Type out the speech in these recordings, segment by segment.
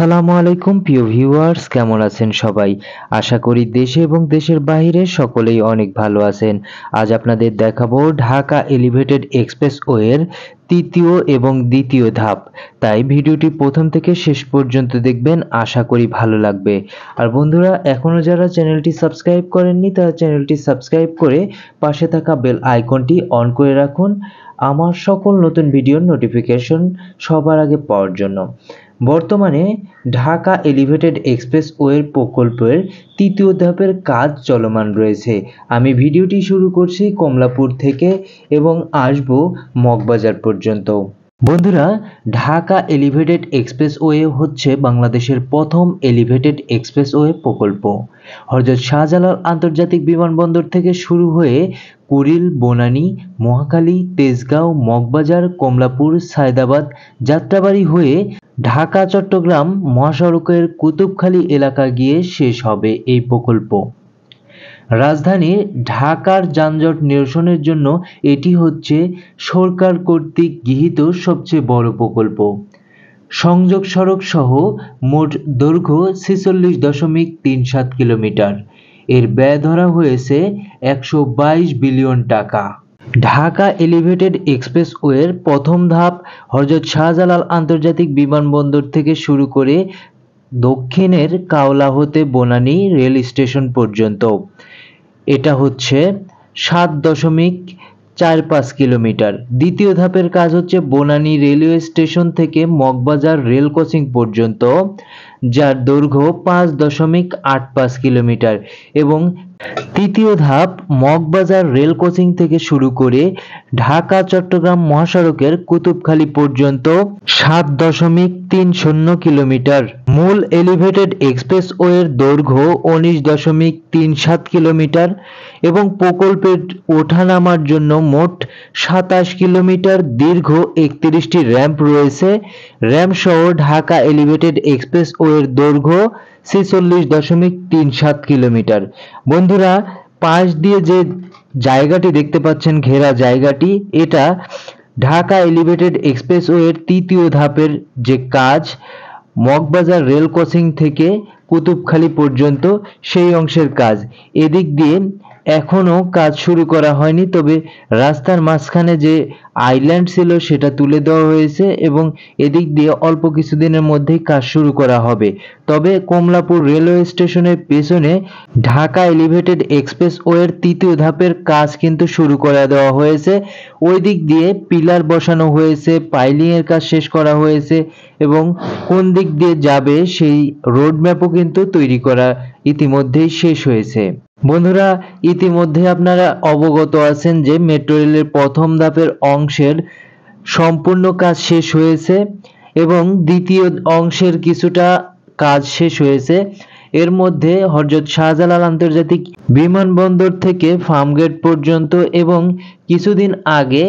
আসসালামু আলাইকুম প্রিয় ভিউয়ার্স কেমন আছেন সবাই আশা করি দেশে এবং দেশের বাহিরে সকলেই অনেক ভালো আছেন আজ আপনাদের দেখাবো ঢাকা এলিভেটেড এক্সপ্রেস ওয়ের তৃতীয় এবং দ্বিতীয় ধাপ তাই ভিডিওটি প্রথম থেকে শেষ পর্যন্ত দেখবেন আশা করি ভালো লাগবে আর বন্ধুরা এখনও যারা চ্যানেলটি সাবস্ক্রাইব করেননি তারা চ্যানেলটি সাবস্ক্রাইব করে পাশে থাকা বেল আইকনটি অন করে রাখুন আমার সকল নতুন ভিডিওর নোটিফিকেশন সবার আগে পাওয়ার জন্য বর্তমানে ঢাকা এলিভেটেড এক্সপ্রেসওয়ের প্রকল্পের তৃতীয় ধাপের কাজ চলমান রয়েছে আমি ভিডিওটি শুরু করছি কমলাপুর থেকে এবং আসব মগবাজার পর্যন্ত বন্ধুরা ঢাকা এলিভেটেড এক্সপ্রেসওয়ে হচ্ছে বাংলাদেশের প্রথম এলিভেটেড এক্সপ্রেসওয়ে প্রকল্প হরজত শাহজালাল আন্তর্জাতিক বিমানবন্দর থেকে শুরু হয়ে কুড়িল বনানী মহাখালী তেজগাঁও মগবাজার কমলাপুর সায়দাবাদ যাত্রাবাড়ি হয়ে ঢাকা চট্টগ্রাম মহাসড়কের কুতুবখালী এলাকা গিয়ে শেষ হবে এই প্রকল্প রাজধানী ঢাকার যানজট নিরসনের জন্য এটি হচ্ছে সরকার কর্তৃক গৃহীত সবচেয়ে বড় প্রকল্প সংযোগ সড়ক সহ মোট দৈর্ঘ্য ছেচল্লিশ দশমিক তিন সাত কিলোমিটার এর ব্যয় ধরা হয়েছে একশো বাইশ বিলিয়ন টাকা ঢাকা এলিভেটেড এক্সপ্রেসওয়ের প্রথম ধাপ হজরত শাহজালাল আন্তর্জাতিক বিমানবন্দর থেকে শুরু করে দক্ষিণের কাওলা হতে বনানী রেল স্টেশন পর্যন্ত এটা হচ্ছে সাত দশমিক চার পাঁচ কিলোমিটার দ্বিতীয় ধাপের কাজ হচ্ছে বনানী রেলওয়ে স্টেশন থেকে মগবাজার রেল কোচিং পর্যন্ত যার দৈর্ঘ্য পাঁচ দশমিক আট পাঁচ কিলোমিটার এবং তৃতীয় ধাপ মগবাজার রেল কোচিং থেকে শুরু করে ঢাকা চট্টগ্রাম মহাসড়কের কুতুবখালী পর্যন্ত সাত দশমিক তিন শূন্য কিলোমিটার মূল এলিভেটেড এক্সপ্রেস ওয়ের দৈর্ঘ্য উনিশ দশমিক তিন সাত কিলোমিটার এবং প্রকল্পের ওঠানামার জন্য মোট সাতাশ কিলোমিটার দীর্ঘ একত্রিশটি র্যাম্প রয়েছে র্যাম্প সহ ঢাকা এলিভেটেড এক্সপ্রেস ওয়ের দৈর্ঘ্য ছেচল্লিশ দশমিক তিন সাত কিলোমিটার বন্ধুরা পাশ দিয়ে যে জায়গাটি দেখতে পাচ্ছেন ঘেরা জায়গাটি এটা ঢাকা এলিভেটেড এক্সপ্রেসওয়ের তৃতীয় ধাপের যে কাজ মগবাজার রেল ক্রসিং থেকে কুতুবখালি পর্যন্ত সেই অংশের কাজ এদিক দিয়ে এখনও কাজ শুরু করা হয়নি তবে রাস্তার মাঝখানে যে আইল্যান্ড ছিল সেটা তুলে দেওয়া হয়েছে এবং এদিক দিয়ে অল্প কিছুদিনের মধ্যেই কাজ শুরু করা হবে তবে কমলাপুর রেলওয়ে স্টেশনের পেছনে ঢাকা এলিভেটেড এক্সপ্রেস ওয়ের তৃতীয় ধাপের কাজ কিন্তু শুরু করা দেওয়া হয়েছে ওই দিক দিয়ে পিলার বসানো হয়েছে পাইলিংয়ের কাজ শেষ করা হয়েছে এবং কোন দিক দিয়ে যাবে সেই রোডম্যাপও কিন্তু তৈরি করা ইতিমধ্যেই শেষ হয়েছে বন্ধুরা ইতিমধ্যে আপনারা অবগত আছেন যে মেট্রো রেলের প্রথম ধাপের অংশের সম্পূর্ণ কাজ শেষ হয়েছে এবং দ্বিতীয় অংশের কিছুটা কাজ শেষ হয়েছে এর মধ্যে হরজত শাহজালাল আন্তর্জাতিক বিমানবন্দর থেকে ফার্মগেট পর্যন্ত এবং কিছুদিন আগে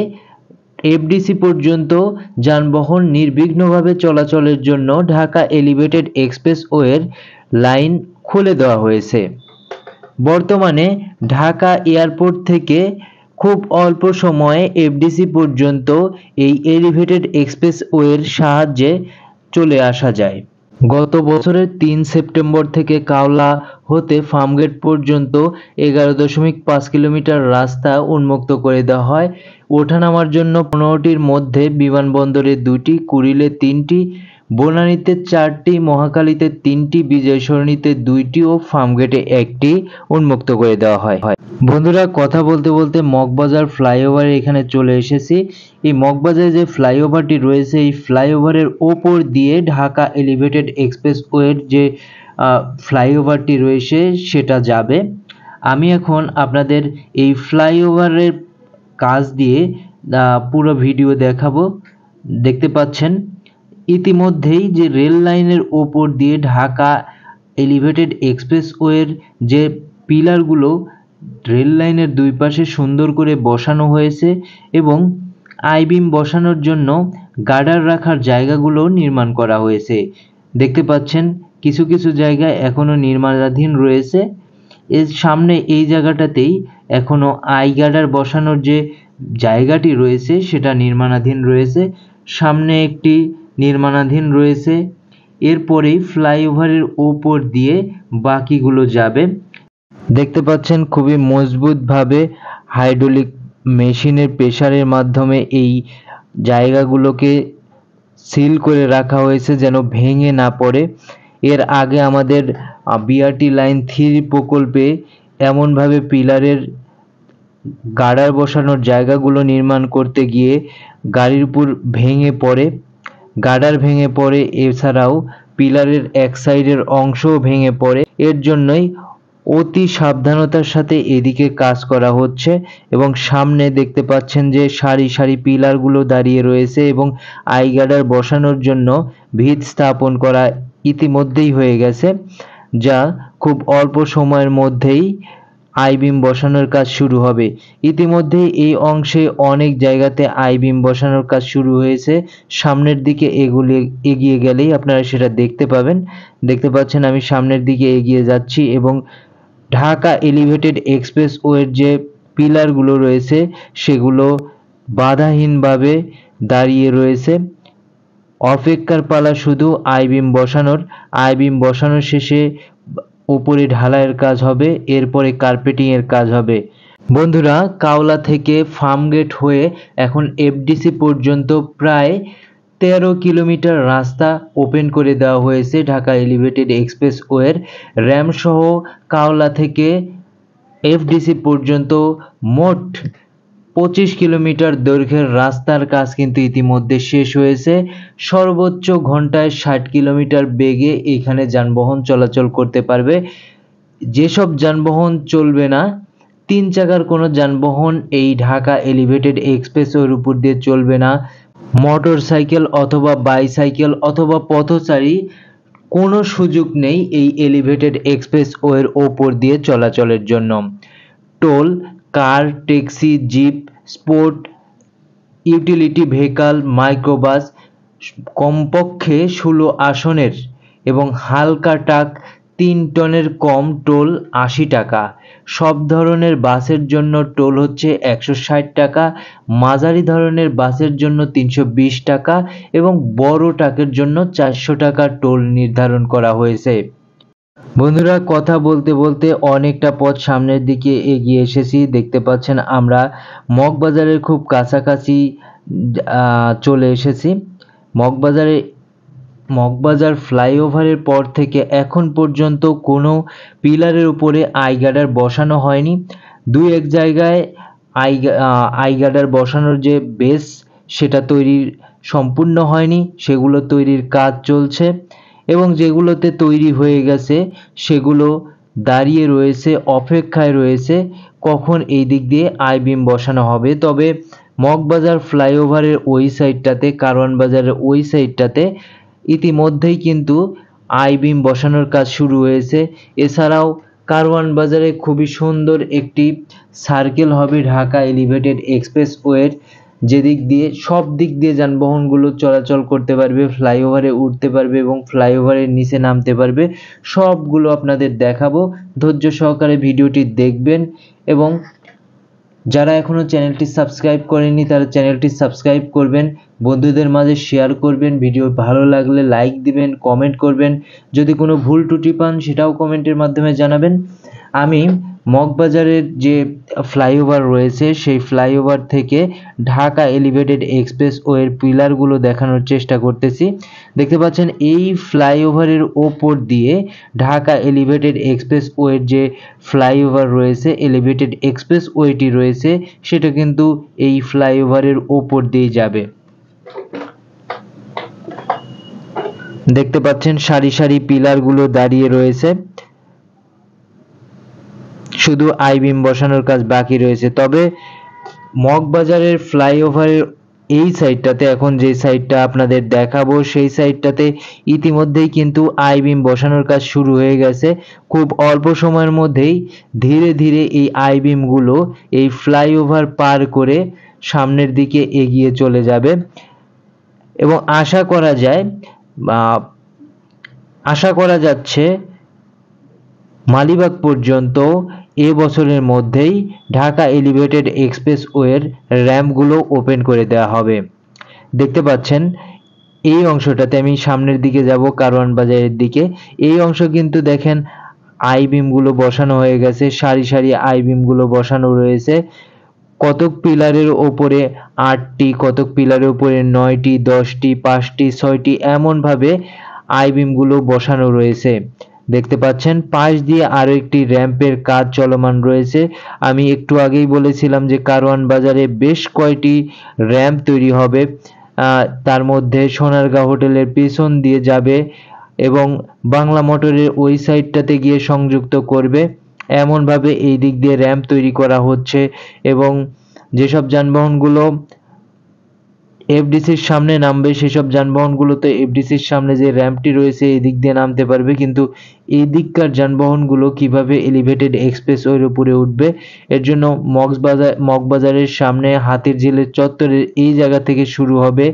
এফডিসি পর্যন্ত যানবাহন নির্বিঘ্নভাবে চলাচলের জন্য ঢাকা এলিভেটেড এক্সপ্রেসওয়ের লাইন খুলে দেওয়া হয়েছে বর্তমানে ঢাকা এয়ারপোর্ট থেকে খুব অল্প সময়ে এফডিসি পর্যন্ত এই এলিভেটেড এক্সপ্রেসওয়ের সাহায্যে চলে আসা যায় গত বছরের তিন সেপ্টেম্বর থেকে কাওলা হতে ফার্মগেট পর্যন্ত এগারো দশমিক পাঁচ কিলোমিটার রাস্তা উন্মুক্ত করে দেওয়া হয় ওঠানামার জন্য পনেরোটির মধ্যে বিমানবন্দরে দুটি কুড়িলে তিনটি বনানীতে চারটি, মহাকালীতে তিনটি, বিজয় সরণিতে দুইটি ও ফার্মগেটে একটি উন্মুক্ত করে দেওয়া হয় বন্ধুরা কথা বলতে বলতে মগবাজার ফ্লাইওভারে এখানে চলে এসেছি এই মগবাজারে যে ফ্লাইওভারটি রয়েছে এই ফ্লাইওভারের ওপর দিয়ে ঢাকা এলিভেটেড এক্সপ্রেস ওয়ের যে ফ্লাইওভারটি রয়েছে সেটা যাবে আমি এখন আপনাদের এই ফ্লাইওভারের কাজ দিয়ে পুরো ভিডিও দেখাবো দেখতে পাচ্ছেন ইতিমধ্যেই যে রেল লাইনের ওপর দিয়ে ঢাকা এলিভেটেড এক্সপ্রেসওয়ের যে পিলারগুলো রেল লাইনের দুই পাশে সুন্দর করে বসানো হয়েছে এবং আইবিম বসানোর জন্য গার্ডার রাখার জায়গাগুলো নির্মাণ করা হয়েছে দেখতে পাচ্ছেন কিছু কিছু জায়গায় এখনও নির্মাণাধীন রয়েছে এর সামনে এই জায়গাটাতেই এখনও আই গার্ডার বসানোর যে জায়গাটি রয়েছে সেটা নির্মাণাধীন রয়েছে সামনে একটি নির্মাণাধীন রয়েছে এরপরেই ফ্লাইওভারের ওপর দিয়ে বাকিগুলো যাবে দেখতে পাচ্ছেন খুবই মজবুতভাবে হাইড্রোলিক মেশিনের প্রেশারের মাধ্যমে এই জায়গাগুলোকে সিল করে রাখা হয়েছে যেন ভেঙে না পড়ে এর আগে আমাদের বিআরটি লাইন থ্রি প্রকল্পে এমনভাবে পিলারের গাড়ার বসানোর জায়গাগুলো নির্মাণ করতে গিয়ে গাড়ির উপর ভেঙে পড়ে গার্ডার ভেঙে পড়ে এছাড়াও পিলারের এক সাইডের অংশও ভেঙে পড়ে এর জন্যই অতি সাবধানতার সাথে এদিকে কাজ করা হচ্ছে এবং সামনে দেখতে পাচ্ছেন যে সারি সারি পিলারগুলো দাঁড়িয়ে রয়েছে এবং আই গার্ডার বসানোর জন্য ভিত স্থাপন করা ইতিমধ্যেই হয়ে গেছে যা খুব অল্প সময়ের মধ্যেই আইবিম বসানোর কাজ শুরু হবে ইতিমধ্যে এই অংশে অনেক জায়গাতে আইবিম বসানোর কাজ শুরু হয়েছে সামনের দিকে এগুলি এগিয়ে গেলেই আপনারা সেটা দেখতে পাবেন দেখতে পাচ্ছেন আমি সামনের দিকে এগিয়ে যাচ্ছি এবং ঢাকা এলিভেটেড এক্সপ্রেস ওয়ের যে পিলারগুলো রয়েছে সেগুলো বাধাহীনভাবে দাঁড়িয়ে রয়েছে অপেক্ষার পালা শুধু আইবিম বসানোর আইবিম বসানোর শেষে উপরে ঢালাইয়ের কাজ হবে এরপরে কার্পেটিংয়ের কাজ হবে বন্ধুরা কাওলা থেকে ফার্মগেট হয়ে এখন এফডিসি পর্যন্ত প্রায় তেরো কিলোমিটার রাস্তা ওপেন করে দেওয়া হয়েছে ঢাকা এলিভেটেড এক্সপ্রেসওয়ের র্যামসহ কাওলা থেকে এফডিসি পর্যন্ত মোট পঁচিশ কিলোমিটার দৈর্ঘ্যের রাস্তার কাজ কিন্তু ইতিমধ্যে শেষ হয়েছে সর্বোচ্চ ঘন্টায় ষাট কিলোমিটার বেগে এখানে যানবাহন চলাচল করতে পারবে যেসব যানবাহন চলবে না তিন চাকার কোনো যানবাহন এই ঢাকা এলিভেটেড এক্সপ্রেসওয়ের উপর দিয়ে চলবে না মোটর সাইকেল অথবা বাইসাইকেল অথবা পথচারী কোনো সুযোগ নেই এই এলিভেটেড এক্সপ্রেসওয়ের ওপর দিয়ে চলাচলের জন্য toll car taxi jeep sport utility vehicle microbus কমপক্ষে ষোলো আসনের এবং হালকা ট্রাক তিন টনের কম টোল আশি টাকা সব ধরনের বাসের জন্য টোল হচ্ছে একশো ষাট টাকা মাঝারি ধরনের বাসের জন্য তিনশো বিশ টাকা এবং বড় ট্রাকের জন্য চারশো টাকা টোল নির্ধারণ করা হয়েছে বন্ধুরা কথা বলতে বলতে অনেকটা পথ সামনের দিকে এগিয়ে এসেছি দেখতে পাচ্ছেন আমরা মগবাজারের খুব কাছাকাছি চলে এসেছি মগবাজারে মগবাজার ফ্লাইওভারের পর থেকে এখন পর্যন্ত কোনো পিলারের উপরে আইগাডার বসানো হয়নি দুই এক জায়গায় আই আইগাডার বসানোর যে বেস সেটা তৈরির সম্পূর্ণ হয়নি সেগুলো তৈরির কাজ চলছে এবং যেগুলোতে তৈরি হয়ে গেছে সেগুলো দাঁড়িয়ে রয়েছে অপেক্ষায় রয়েছে কখন এই দিক দিয়ে আই বিম বসানো হবে তবে মগবাজার ফ্লাইওভারের ওই সাইডটাতে কারওয়ান বাজারের ওই সাইডটাতে ইতিমধ্যেই কিন্তু আই বিম বসানোর কাজ শুরু হয়েছে এছাড়াও কারওয়ান বাজারে খুবই সুন্দর একটি সার্কেল হবে ঢাকা এলিভেটেড এক্সপ্রেসওয়ের যেদিক দিয়ে সব দিক দিয়ে যানবাহনগুলো চলাচল করতে পারবে ফ্লাইওভারে উঠতে পারবে এবং ফ্লাইওভারের নিচে নামতে পারবে সবগুলো আপনাদের দেখাবো ধৈর্য সহকারে ভিডিওটি দেখবেন এবং যারা এখনও চ্যানেলটি সাবস্ক্রাইব করেনি তারা চ্যানেলটি সাবস্ক্রাইব করবেন বন্ধুদের মাঝে শেয়ার করবেন ভিডিও ভালো লাগলে লাইক দিবেন কমেন্ট করবেন যদি কোনো ভুল ত্রুটি পান সেটাও কমেন্টের মাধ্যমে জানাবেন আমি মগবাজারের যে ফ্লাইওভার রয়েছে সেই ফ্লাইওভার থেকে ঢাকা এলিভেটেড এক্সপ্রেস ওয়ের পিলারগুলো দেখানোর চেষ্টা করতেছি দেখতে পাচ্ছেন এই ফ্লাইওভারের ওপর দিয়ে ঢাকা এলিভেটেড এক্সপ্রেস ওয়ের যে ফ্লাইওভার রয়েছে এলিভেটেড এক্সপ্রেস ওয়েটি রয়েছে সেটা কিন্তু এই ফ্লাইওভারের ওপর দিয়ে যাবে দেখতে পাচ্ছেন সারি সারি পিলারগুলো দাঁড়িয়ে রয়েছে শুধু আই বিম বসানোর কাজ বাকি রয়েছে তবে মগবাজারের ফ্লাইওভারের এই সাইডটাতে এখন যে সাইডটা আপনাদের দেখাবো সেই সাইডটাতে ইতিমধ্যেই কিন্তু আই বিম বসানোর কাজ শুরু হয়ে গেছে খুব অল্প সময়ের মধ্যেই ধীরে ধীরে এই আই বিমগুলো এই ফ্লাইওভার পার করে সামনের দিকে এগিয়ে চলে যাবে এবং আশা করা যায় আশা করা যাচ্ছে মালিবাগ পর্যন্ত এ বছরের মধ্যেই ঢাকা এলিভেটেড এক্সপ্রেসওয়ের র্যাম্পগুলো ওপেন করে দেওয়া হবে দেখতে পাচ্ছেন এই অংশটাতে আমি সামনের দিকে যাব কারওয়ান বাজারের দিকে এই অংশ কিন্তু দেখেন আই বিমগুলো বসানো হয়ে গেছে সারি সারি আই বিমগুলো বসানো রয়েছে কতক পিলারের ওপরে আটটি কতক পিলারের ওপরে নয়টি দশটি পাঁচটি ছয়টি এমনভাবে আই বিমগুলো বসানো রয়েছে দেখতে পাচ্ছেন পাশ দিয়ে আরও একটি র্যাম্পের কাজ চলমান রয়েছে আমি একটু আগেই বলেছিলাম যে কারওয়ান বাজারে বেশ কয়টি র্যাম্প তৈরি হবে তার মধ্যে সোনারগাঁ হোটেলের পেছন দিয়ে যাবে এবং বাংলা মোটরের ওই সাইডটাতে গিয়ে সংযুক্ত করবে এমনভাবে এই দিক দিয়ে র্যাম্প তৈরি করা হচ্ছে এবং যেসব যানবাহনগুলো এফডিসির সামনে নামবে সেসব যানবাহনগুলোতে এফডিসির সামনে যে র্যাম্পটি রয়েছে এই দিক দিয়ে নামতে পারবে কিন্তু এই দিককার যানবাহনগুলো কিভাবে এলিভেটেড এক্সপ্রেস ওয়ের উপরে উঠবে এর জন্য মগবাজার বাজারের সামনে হাতির ঝিলের চত্বরের এই জায়গা থেকে শুরু হবে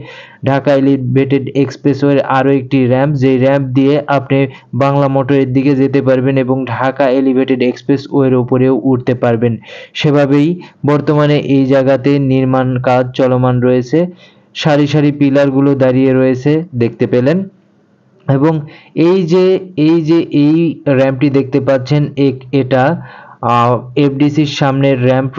ঢাকা এলিভেটেড এক্সপ্রেসওয়ের আরও একটি র্যাম্প যে র্যাম্প দিয়ে আপনি বাংলা মোটরের দিকে যেতে পারবেন এবং ঢাকা এলিভেটেড এক্সপ্রেসওয়ের উপরেও উঠতে পারবেন সেভাবেই বর্তমানে এই জায়গাতে নির্মাণ কাজ চলমান রয়েছে সারি সারি পিলারগুলো দাঁড়িয়ে রয়েছে দেখতে পেলেন এবং এই যে এই যে এই র্যাম্পটি দেখতে পাচ্ছেন এক এটা এফডিসির সামনের র্যাম্প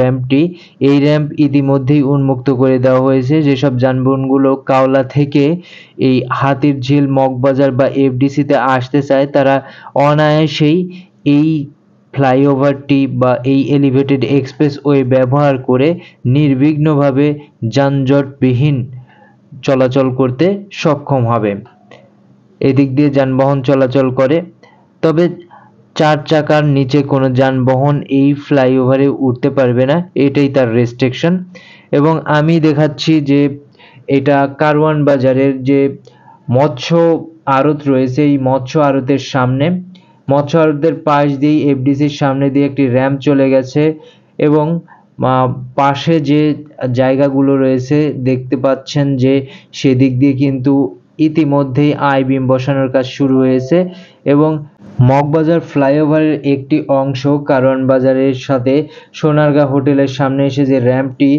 র্যাম্পটি এই র্যাম্প ইতিমধ্যেই উন্মুক্ত করে দেওয়া হয়েছে যেসব যানবাহনগুলো কাওলা থেকে এই হাতির ঝিল মগবাজার বা এফডিসিতে আসতে চায় তারা অনায়াসেই এই ফ্লাইওভারটি বা এই এলিভেটেড এক্সপ্রেসওয়ে ব্যবহার করে নির্বিঘ্নভাবে যানজটবিহীন চলাচল করতে সক্ষম হবে এদিক দিয়ে যানবাহন চলাচল করে তবে চার চাকার নিচে কোনো যানবাহন এই ফ্লাইওভারে উঠতে পারবে না এটাই তার রেস্ট্রিকশন এবং আমি দেখাচ্ছি যে এটা কারওয়ান বাজারের যে মৎস্য আড়ত রয়েছে এই মৎস্য আড়তের সামনে মৎস্যদের পাশ দিয়েই এফডিসির সামনে দিয়ে একটি র্যাম্প চলে গেছে এবং পাশে যে জায়গাগুলো রয়েছে দেখতে পাচ্ছেন যে সেদিক দিয়ে কিন্তু ইতিমধ্যেই আই বিম বসানোর কাজ শুরু হয়েছে এবং মগবাজার ফ্লাইওভারের একটি অংশ কারণ বাজারের সাথে সোনারগা হোটেলের সামনে এসে যে র্যাম্পটি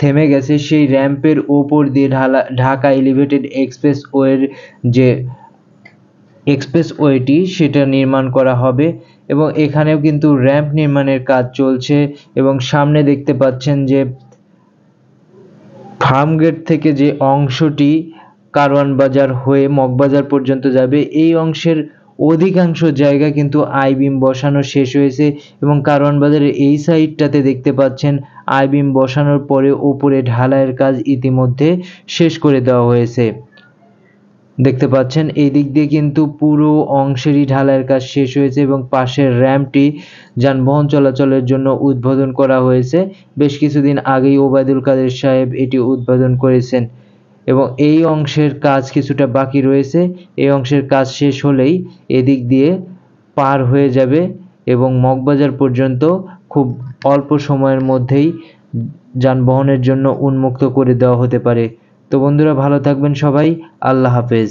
থেমে গেছে সেই র্যাম্পের ওপর দিয়ে ঢালা ঢাকা এলিভেটেড এক্সপ্রেস ওয়ের যে এক্সপ্রেসওয়েটি সেটা নির্মাণ করা হবে এবং এখানেও কিন্তু র্যাম্প নির্মাণের কাজ চলছে এবং সামনে দেখতে পাচ্ছেন যে ফার্মগেট থেকে যে অংশটি কারওয়ান বাজার হয়ে মগবাজার পর্যন্ত যাবে এই অংশের অধিকাংশ জায়গা কিন্তু আইবিম বসানো শেষ হয়েছে এবং কারওয়ান বাজারের এই সাইডটাতে দেখতে পাচ্ছেন আইবিম বসানোর পরে ওপরে ঢালাইয়ের কাজ ইতিমধ্যে শেষ করে দেওয়া হয়েছে দেখতে পাচ্ছেন এই দিক দিয়ে কিন্তু পুরো অংশেরই ঢালাইয়ের কাজ শেষ হয়েছে এবং পাশের র্যাম্পটি যানবাহন চলাচলের জন্য উদ্বোধন করা হয়েছে বেশ কিছুদিন আগেই ওবায়দুল কাদের সাহেব এটি উদ্বোধন করেছেন এবং এই অংশের কাজ কিছুটা বাকি রয়েছে এই অংশের কাজ শেষ হলেই এদিক দিয়ে পার হয়ে যাবে এবং মগবাজার পর্যন্ত খুব অল্প সময়ের মধ্যেই যানবাহনের জন্য উন্মুক্ত করে দেওয়া হতে পারে তো বন্ধুরা ভালো থাকবেন সবাই আল্লাহ হাফেজ